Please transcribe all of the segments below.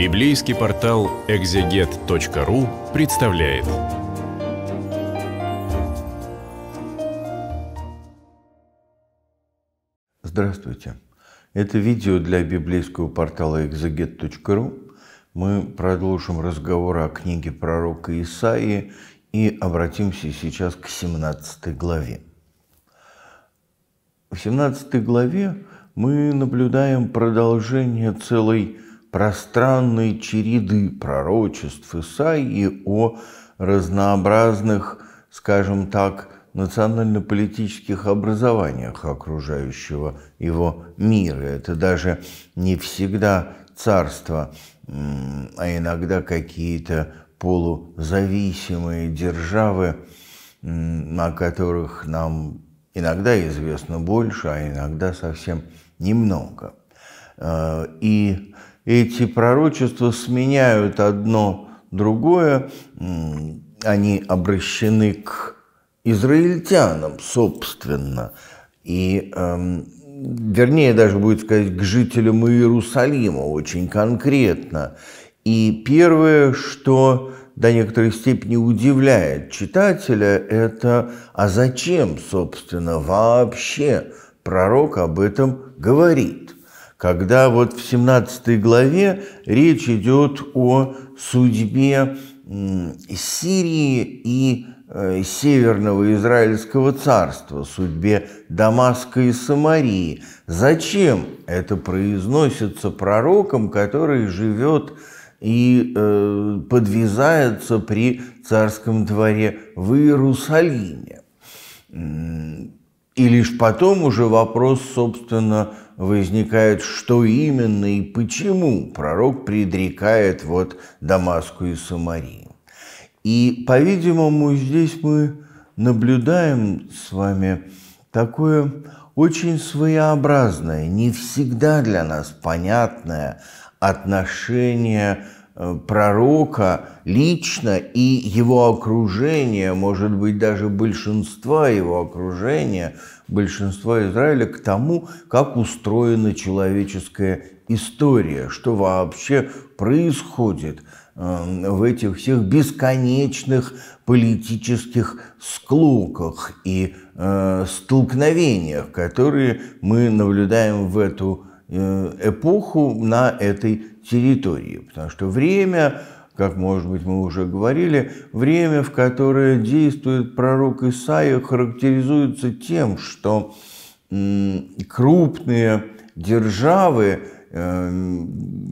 Библейский портал экзегет.ру представляет. Здравствуйте. Это видео для библейского портала экзегет.ру. Мы продолжим разговор о книге пророка Исаии и обратимся сейчас к 17 главе. В 17 главе мы наблюдаем продолжение целой пространной череды пророчеств Исаии о разнообразных, скажем так, национально-политических образованиях окружающего его мира. Это даже не всегда царство, а иногда какие-то полузависимые державы, о которых нам иногда известно больше, а иногда совсем немного. Э, и эти пророчества сменяют одно другое, они обращены к израильтянам, собственно, и, эм, вернее, даже будет сказать, к жителям Иерусалима очень конкретно. И первое, что до некоторой степени удивляет читателя, это «а зачем, собственно, вообще пророк об этом говорит?» когда вот в 17 главе речь идет о судьбе Сирии и э, Северного Израильского царства, судьбе Дамаска и Самарии. Зачем это произносится пророком, который живет и э, подвязается при царском дворе в Иерусалиме? И лишь потом уже вопрос, собственно, возникает, что именно и почему пророк предрекает вот Дамаску и Самарию. И, по-видимому, здесь мы наблюдаем с вами такое очень своеобразное, не всегда для нас понятное отношение Э, пророка лично и его окружение, может быть, даже большинства его окружения, большинства Израиля к тому, как устроена человеческая история, что вообще происходит э, в этих всех бесконечных политических склоках и э, столкновениях, которые мы наблюдаем в эту эпоху на этой территории, потому что время, как, может быть, мы уже говорили, время, в которое действует пророк Исаия, характеризуется тем, что крупные державы Эм,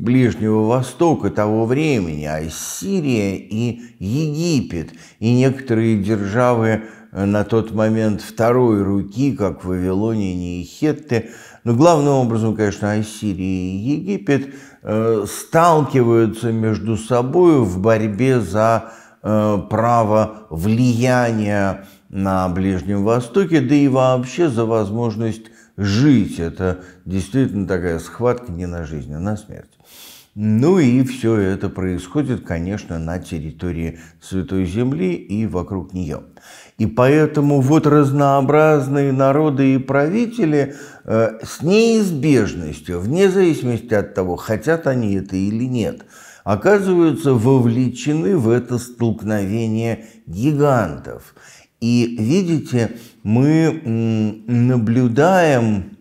Ближнего Востока того времени, а Сирия и Египет, и некоторые державы э, на тот момент второй руки, как Вавилония и Хетты, но главным образом, конечно, Ассирия и Египет э, сталкиваются между собой в борьбе за э, право влияния на Ближнем Востоке, да и вообще за возможность жить. Это действительно такая схватка не на жизнь, а на смерть. Ну и все это происходит, конечно, на территории Святой Земли и вокруг нее. И поэтому вот разнообразные народы и правители э, с неизбежностью, вне зависимости от того, хотят они это или нет, оказываются вовлечены в это столкновение гигантов – и видите, мы наблюдаем,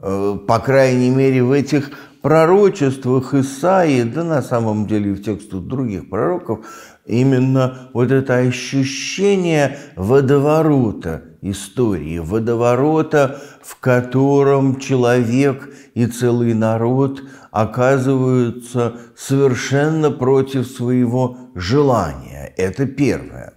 э, по крайней мере, в этих пророчествах Исаии, да на самом деле и в текстах других пророков, именно вот это ощущение водоворота истории, водоворота, в котором человек и целый народ оказываются совершенно против своего желания. Это первое.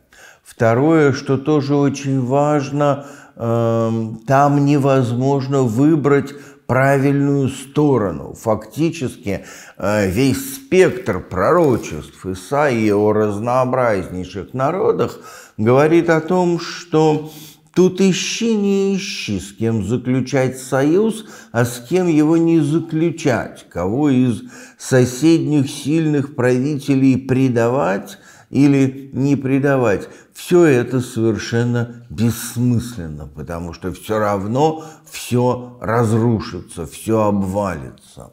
Второе, что тоже очень важно, эм, там невозможно выбрать правильную сторону. Фактически э, весь спектр пророчеств Исаии о разнообразнейших народах говорит о том, что тут ищи не ищи, с кем заключать союз, а с кем его не заключать, кого из соседних сильных правителей предавать, или не предавать. Все это совершенно бессмысленно, потому что все равно все разрушится, все обвалится.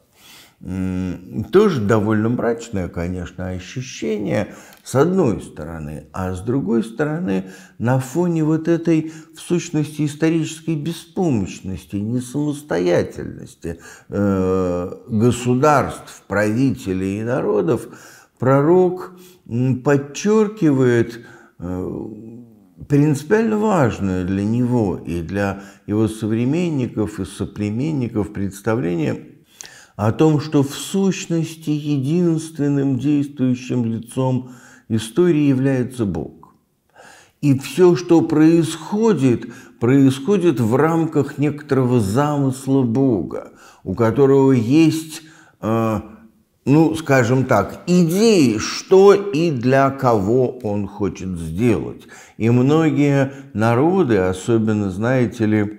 Тоже довольно мрачное, конечно, ощущение с одной стороны, а с другой стороны на фоне вот этой в сущности исторической беспомощности, несамостоятельности э, государств, правителей и народов – пророк подчеркивает э, принципиально важное для него и для его современников и соплеменников представление о том, что в сущности единственным действующим лицом истории является Бог. И все, что происходит, происходит в рамках некоторого замысла Бога, у которого есть э, ну, скажем так, идеи, что и для кого он хочет сделать. И многие народы, особенно, знаете ли,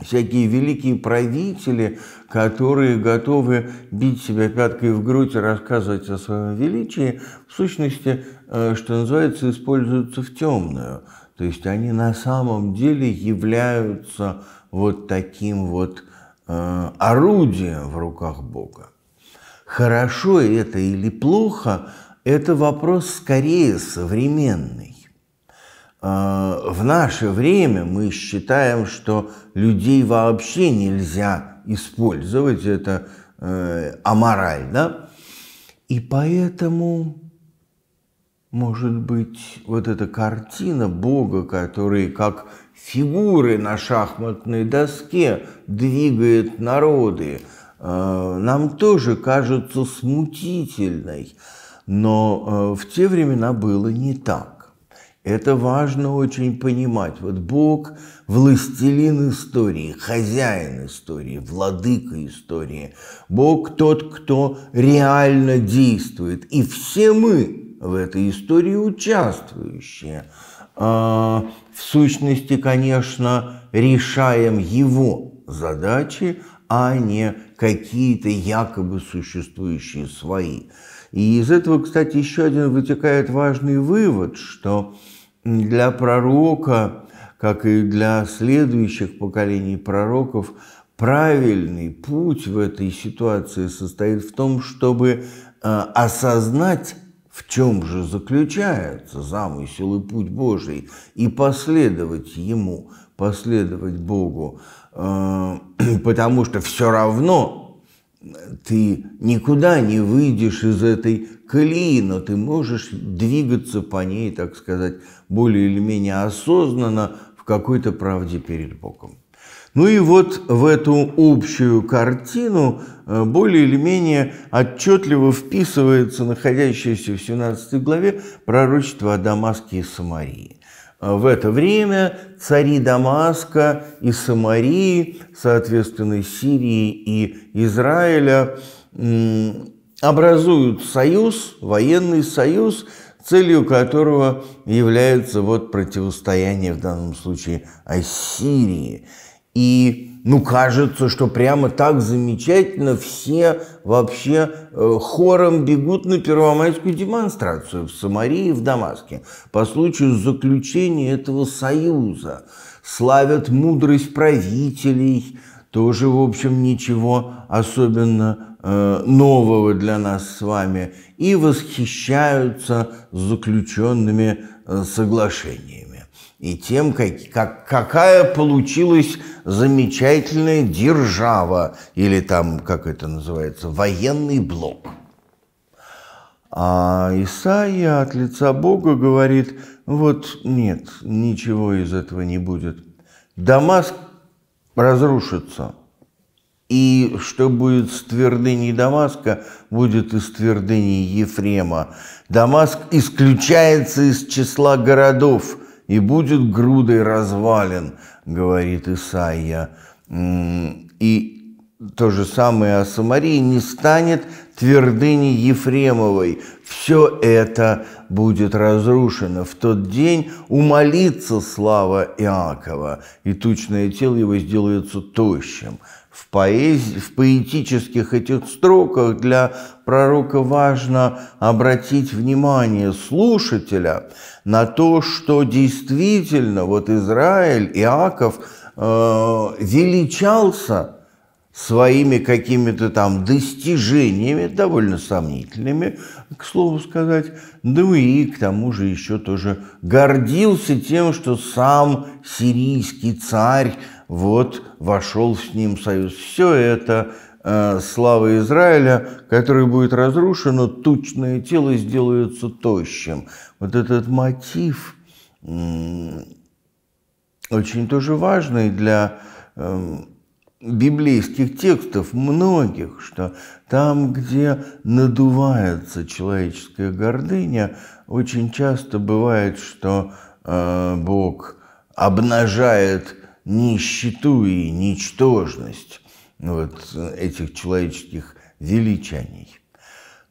всякие великие правители, которые готовы бить себя пяткой в грудь и рассказывать о своем величии, в сущности, э, что называется, используются в темную. То есть они на самом деле являются вот таким вот э, орудием в руках Бога. Хорошо это или плохо – это вопрос скорее современный. А, в наше время мы считаем, что людей вообще нельзя использовать, это э, аморально. И поэтому, может быть, вот эта картина Бога, который как фигуры на шахматной доске двигает народы – Э, нам тоже кажется смутительной, но э, в те времена было не так. Это важно очень понимать. Вот Бог – властелин истории, хозяин истории, владыка истории. Бог – тот, кто реально действует. И все мы в этой истории участвующие. Э, в сущности, конечно, решаем его задачи, а не какие-то якобы существующие свои. И из этого, кстати, еще один вытекает важный вывод, что для пророка, как и для следующих поколений пророков, правильный путь в этой ситуации состоит в том, чтобы э, осознать в чем же заключается замысел и путь Божий, и последовать ему, последовать Богу, э, потому что все равно ты никуда не выйдешь из этой колеи, но ты можешь двигаться по ней, так сказать, более или менее осознанно в какой-то правде перед Богом. Ну и вот в эту общую картину э, более или менее отчетливо вписывается находящееся в 17 главе пророчество о Дамаске и Самарии. Э, в это время цари Дамаска и Самарии, соответственно, Сирии и Израиля, образуют союз, военный союз, целью которого является вот противостояние в данном случае Ассирии. И ну, кажется, что прямо так замечательно все вообще э, хором бегут на первомайскую демонстрацию в Самаре, и в Дамаске по случаю заключения этого союза. Славят мудрость правителей, тоже, в общем, ничего особенно э, нового для нас с вами, и восхищаются заключенными э, соглашениями и тем, как, как, какая получилась замечательная держава, или там, как это называется, военный блок. А Исаия от лица Бога говорит, вот нет, ничего из этого не будет. Дамаск разрушится. И что будет с твердыней Дамаска, будет из твердыни Ефрема. Дамаск исключается из числа городов – и будет грудой развален, говорит Исаия. И то же самое о Самарии не станет твердыней Ефремовой. Все это будет разрушено. В тот день умолится слава Иакова, и тучное тело его сделается тощим – в поэзии, в поэтических этих строках для пророка важно обратить внимание слушателя на то, что действительно вот Израиль, Иаков э, величался своими какими-то там достижениями, довольно сомнительными, к слову сказать, ну и к тому же еще тоже гордился тем, что сам сирийский царь вот вошел с ним союз. Все это э, слава Израиля, которое будет разрушено, тучное тело сделается тощим. Вот этот мотив очень тоже важный для э, библейских текстов многих, что там, где надувается человеческая гордыня, очень часто бывает, что э, Бог обнажает нищету и ничтожность вот этих человеческих величаний.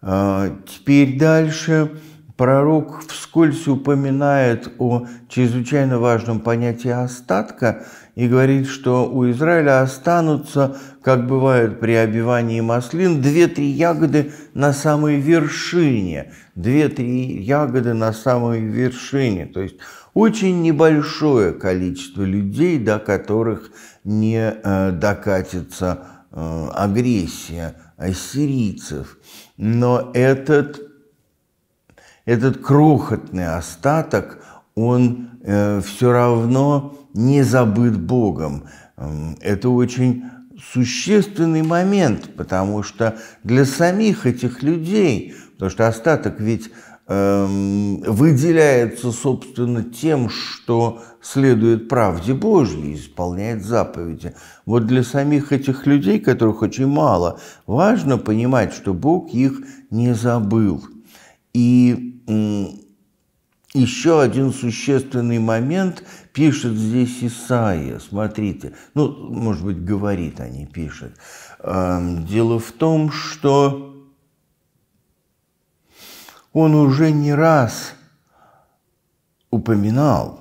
А, теперь дальше пророк вскользь упоминает о чрезвычайно важном понятии остатка и говорит, что у Израиля останутся, как бывает при обивании маслин, две-три ягоды на самой вершине. Две-три ягоды на самой вершине. То есть очень небольшое количество людей, до которых не э, докатится э, агрессия ассирийцев. Но этот, этот крохотный остаток, он э, все равно не забыт Богом. Эм, это очень существенный момент, потому что для самих этих людей, потому что остаток ведь Эм, выделяется, собственно, тем, что следует правде Божьей, исполняет заповеди. Вот для самих этих людей, которых очень мало, важно понимать, что Бог их не забыл. И еще один существенный момент пишет здесь Исаия. Смотрите, ну, может быть, говорит, а не пишет. Эм, дело в том, что он уже не раз упоминал,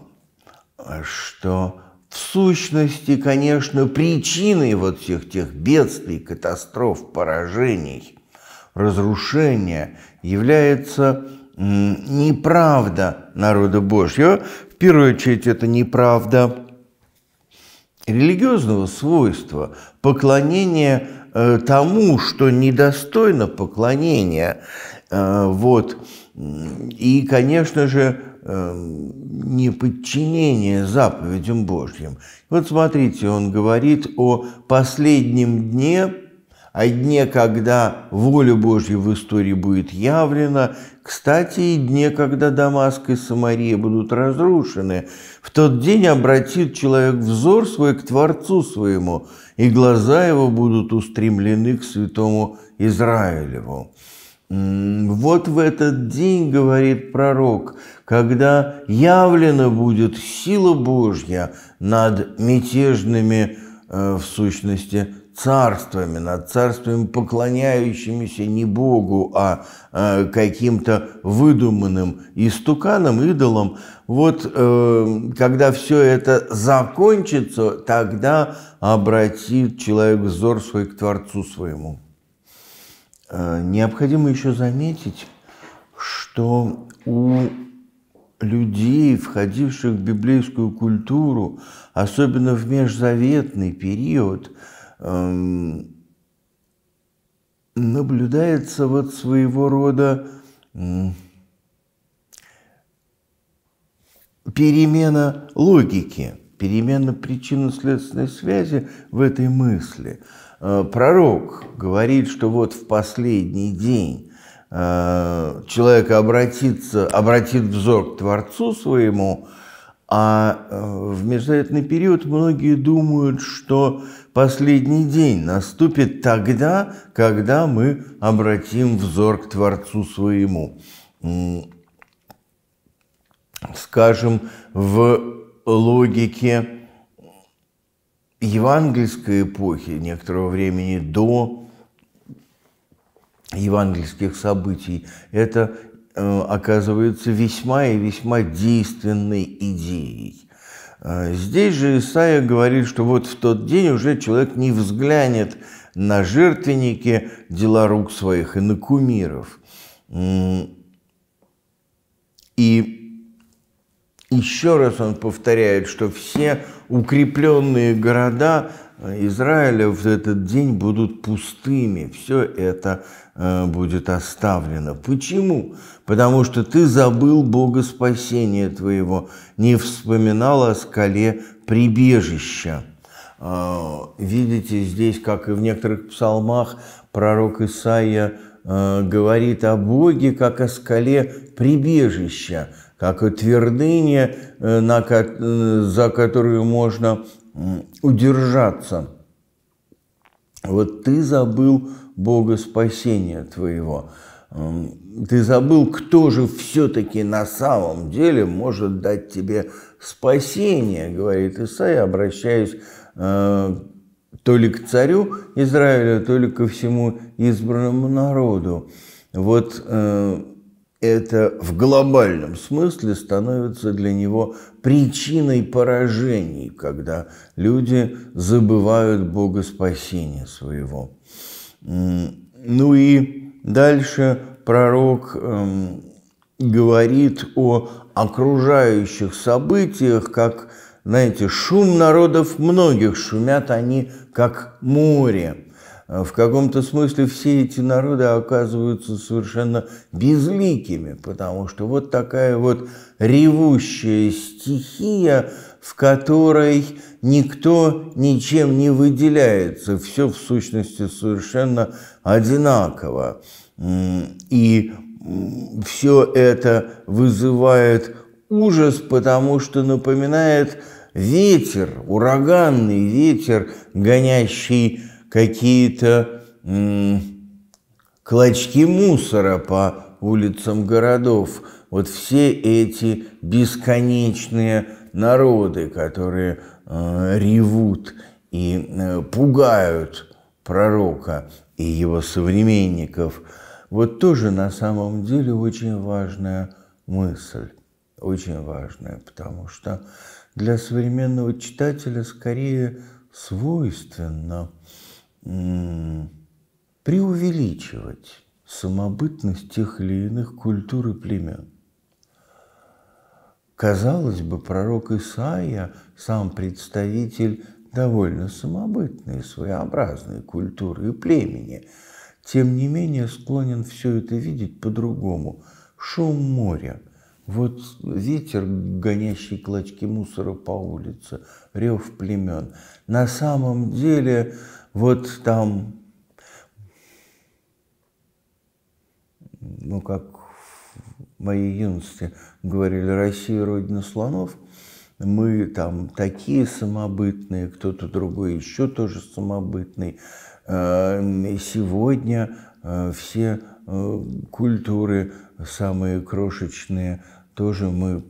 что в сущности, конечно, причиной вот всех тех бедствий, катастроф, поражений, разрушения является неправда народа Божьего. В первую очередь, это неправда религиозного свойства, поклонение э, тому, что недостойно поклонения. Э, вот. И, конечно же, э, неподчинение заповедям Божьим. Вот смотрите, он говорит о последнем дне, о дне, когда воля Божья в истории будет явлена, кстати, и дне, когда Дамаск и Самария будут разрушены. В тот день обратит человек взор свой к Творцу своему, и глаза его будут устремлены к святому Израилеву. Вот в этот день, говорит пророк, когда явлена будет сила Божья над мятежными, э, в сущности, царствами, над царствами, поклоняющимися не Богу, а э, каким-то выдуманным истуканам, идолам. Вот э, когда все это закончится, тогда обратит человек взор свой к Творцу своему. Э, необходимо еще заметить, что у людей, входивших в библейскую культуру, особенно в межзаветный период, эм, наблюдается вот своего рода перемена логики, перемена причинно-следственной связи в этой мысли – Э, пророк говорит, что вот в последний день э, человек обратится, обратит взор к Творцу своему, а э, в междуусобный период многие думают, что последний день наступит тогда, когда мы обратим взор к Творцу своему. Скажем, в логике евангельской эпохи, некоторого времени до евангельских событий, это э, оказывается весьма и весьма действенной идеей. Э, здесь же Исаия говорит, что вот в тот день уже человек не взглянет на жертвенники дела рук своих и на кумиров. И еще раз он повторяет, что все укрепленные города э, Израиля в этот день будут пустыми. Все это э, будет оставлено. Почему? Потому что ты забыл Бога спасения твоего, не вспоминал о скале прибежища. А, видите, здесь, как и в некоторых псалмах, пророк Исаия Э, говорит о Боге как о скале прибежища, как о твердыне, э, э, за которую можно удержаться. Вот ты забыл Бога спасения твоего. Ты забыл, кто же все-таки на самом деле может дать тебе спасение, говорит Исаия, обращаясь то ли к царю Израиля, то ли ко всему избранному народу. Вот э, это в глобальном смысле становится для него причиной поражений, когда люди забывают Бога спасения своего. Ну и дальше пророк э, говорит о окружающих событиях как знаете, шум народов многих, шумят они как море. Э, в каком-то смысле все эти народы оказываются совершенно безликими, потому что вот такая вот ревущая стихия, в которой никто ничем не выделяется, все в сущности совершенно одинаково. И все это вызывает ужас, потому что напоминает ветер, ураганный ветер, гонящий какие-то клочки мусора по улицам городов. Вот все эти бесконечные народы, которые э, ревут и э, пугают пророка и его современников. Вот тоже на самом деле очень важная мысль очень важное, потому что для современного читателя скорее свойственно преувеличивать самобытность тех или иных культур и племен. Казалось бы, пророк Исаия, сам представитель довольно самобытной, своеобразной культуры и племени, тем не менее склонен все это видеть по-другому. Шум моря – вот ветер, гонящий клочки мусора по улице, рев племен. На самом деле, вот там, ну, как в моей юности говорили, Россия – родина слонов, мы там такие самобытные, кто-то другой еще тоже самобытный. Э, и Сегодня э, все Э, культуры самые крошечные, тоже мы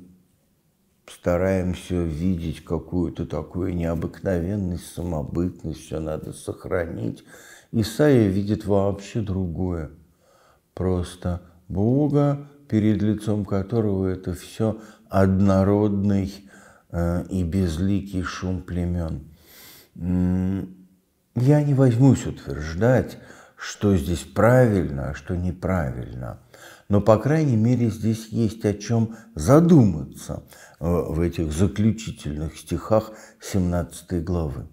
стараемся видеть какую-то такую необыкновенность, самобытность, все надо сохранить. Исаия видит вообще другое. Просто Бога, перед лицом которого это все однородный э, и безликий шум племен. Я не возьмусь утверждать, что здесь правильно, а что неправильно. Но, по крайней мере, здесь есть о чем задуматься э, в этих заключительных стихах 17 главы.